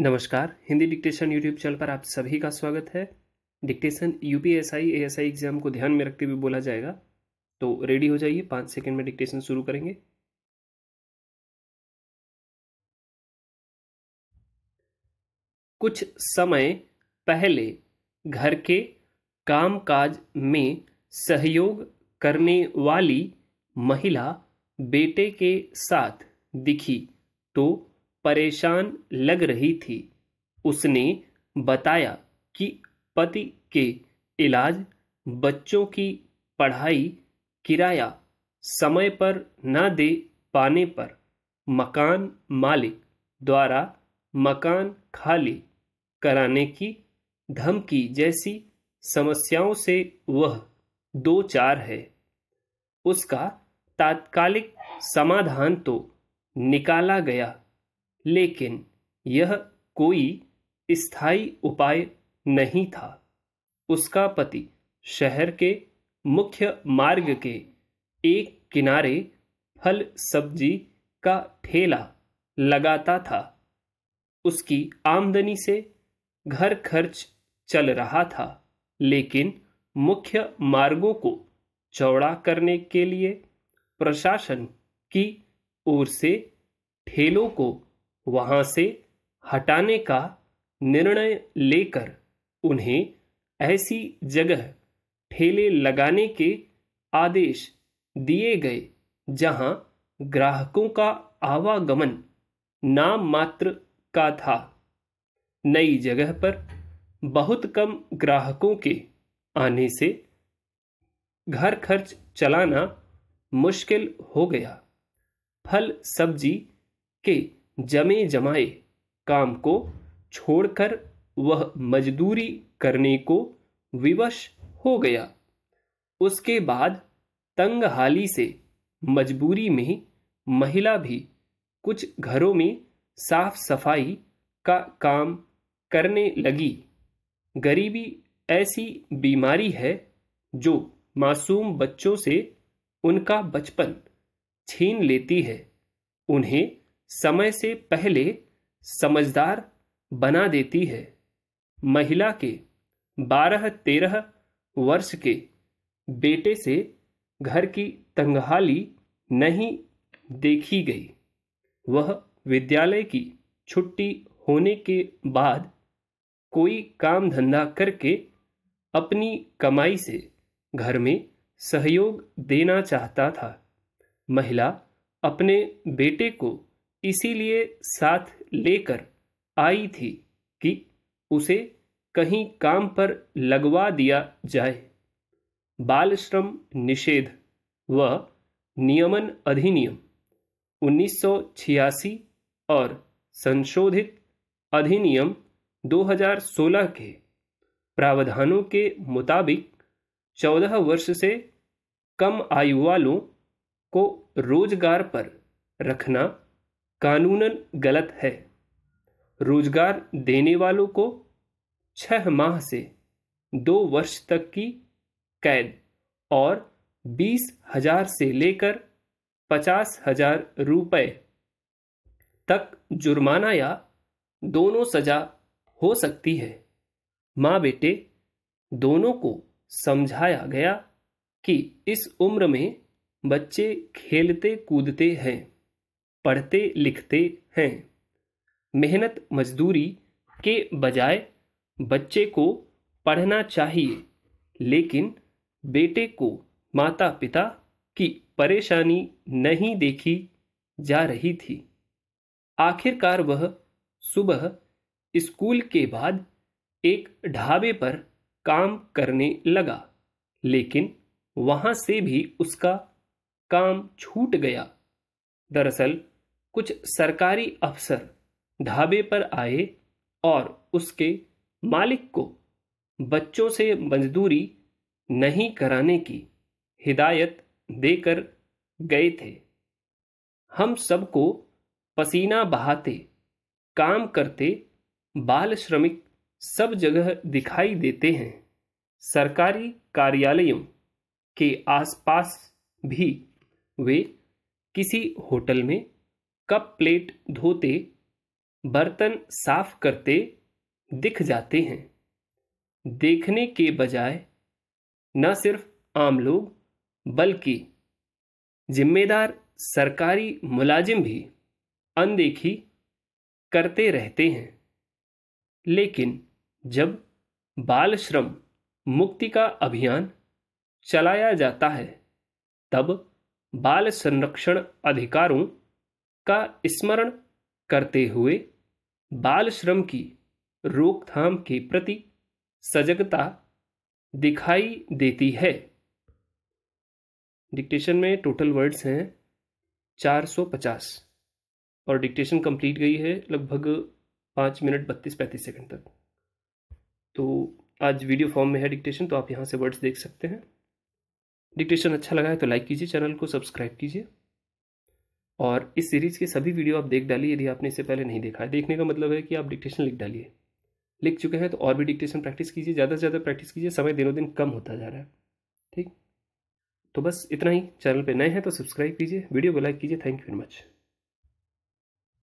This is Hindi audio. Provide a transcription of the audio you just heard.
नमस्कार हिंदी डिक्टेशन यूट्यूब चैनल पर आप सभी का स्वागत है dictation U P S I S I exam को ध्यान में रखते हुए बोला जाएगा तो रेडी हो जाइए पाँच सेकंड में डिक्टेशन शुरू करेंगे कुछ समय पहले घर के कामकाज में सहयोग करने वाली महिला बेटे के साथ दिखी तो परेशान लग रही थी उसने बताया कि पति के इलाज बच्चों की पढ़ाई किराया समय पर न दे पाने पर मकान मालिक द्वारा मकान खाली कराने की धमकी जैसी समस्याओं से वह दो चार है उसका तात्कालिक समाधान तो निकाला गया लेकिन यह कोई स्थायी उपाय नहीं था उसका पति शहर के मुख्य मार्ग के एक किनारे फल सब्जी का ठेला लगाता था उसकी आमदनी से घर खर्च चल रहा था लेकिन मुख्य मार्गों को चौड़ा करने के लिए प्रशासन की ओर से ठेलों को वहां से हटाने का निर्णय लेकर उन्हें ऐसी जगह ठेले लगाने के आदेश दिए गए जहां ग्राहकों का आवागमन नाम मात्र का था नई जगह पर बहुत कम ग्राहकों के आने से घर खर्च चलाना मुश्किल हो गया फल सब्जी के जमे जमाए काम को छोड़कर वह मजदूरी करने को विवश हो गया उसके बाद तंग हाली से मजबूरी में महिला भी कुछ घरों में साफ सफाई का काम करने लगी गरीबी ऐसी बीमारी है जो मासूम बच्चों से उनका बचपन छीन लेती है उन्हें समय से पहले समझदार बना देती है महिला के बारह तेरह वर्ष के बेटे से घर की तंगहाली नहीं देखी गई वह विद्यालय की छुट्टी होने के बाद कोई काम धंधा करके अपनी कमाई से घर में सहयोग देना चाहता था महिला अपने बेटे को इसीलिए साथ लेकर आई थी कि उसे कहीं काम पर लगवा दिया जाए बाल श्रम निषेध व नियमन अधिनियम 1986 और संशोधित अधिनियम 2016 के प्रावधानों के मुताबिक 14 वर्ष से कम आयु वालों को रोजगार पर रखना कानूनन गलत है रोजगार देने वालों को छह माह से दो वर्ष तक की कैद और बीस हजार से लेकर पचास हजार रुपये तक जुर्माना या दोनों सजा हो सकती है माँ बेटे दोनों को समझाया गया कि इस उम्र में बच्चे खेलते कूदते हैं पढ़ते लिखते हैं मेहनत मजदूरी के बजाय बच्चे को पढ़ना चाहिए लेकिन बेटे को माता पिता की परेशानी नहीं देखी जा रही थी आखिरकार वह सुबह स्कूल के बाद एक ढाबे पर काम करने लगा लेकिन वहां से भी उसका काम छूट गया दरअसल कुछ सरकारी अफसर ढाबे पर आए और उसके मालिक को बच्चों से मजदूरी नहीं कराने की हिदायत देकर गए थे हम सबको पसीना बहाते काम करते बाल श्रमिक सब जगह दिखाई देते हैं सरकारी कार्यालयों के आसपास भी वे किसी होटल में कप प्लेट धोते बर्तन साफ करते दिख जाते हैं देखने के बजाय न सिर्फ आम लोग बल्कि जिम्मेदार सरकारी मुलाजिम भी अनदेखी करते रहते हैं लेकिन जब बाल श्रम मुक्ति का अभियान चलाया जाता है तब बाल संरक्षण अधिकारों का स्मरण करते हुए बाल श्रम की रोकथाम के प्रति सजगता दिखाई देती है डिक्टेशन में टोटल वर्ड्स हैं 450 और डिक्टेशन कंप्लीट गई है लगभग पाँच मिनट बत्तीस पैंतीस सेकंड तक तो आज वीडियो फॉर्म में है डिक्टेशन तो आप यहाँ से वर्ड्स देख सकते हैं डिक्टेशन अच्छा लगा है तो लाइक कीजिए चैनल को सब्सक्राइब कीजिए और इस सीरीज़ के सभी वीडियो आप देख डालिए यदि आपने इससे पहले नहीं देखा है देखने का मतलब है कि आप डिक्टेशन लिख डालिए लिख चुके हैं तो और भी डिक्टेशन प्रैक्टिस कीजिए ज़्यादा से ज़्यादा प्रैक्टिस कीजिए समय दिनों दिन कम होता जा रहा है ठीक तो बस इतना ही चैनल पे नए हैं तो सब्सक्राइब कीजिए वीडियो को लाइक कीजिए थैंक यू वेरी मच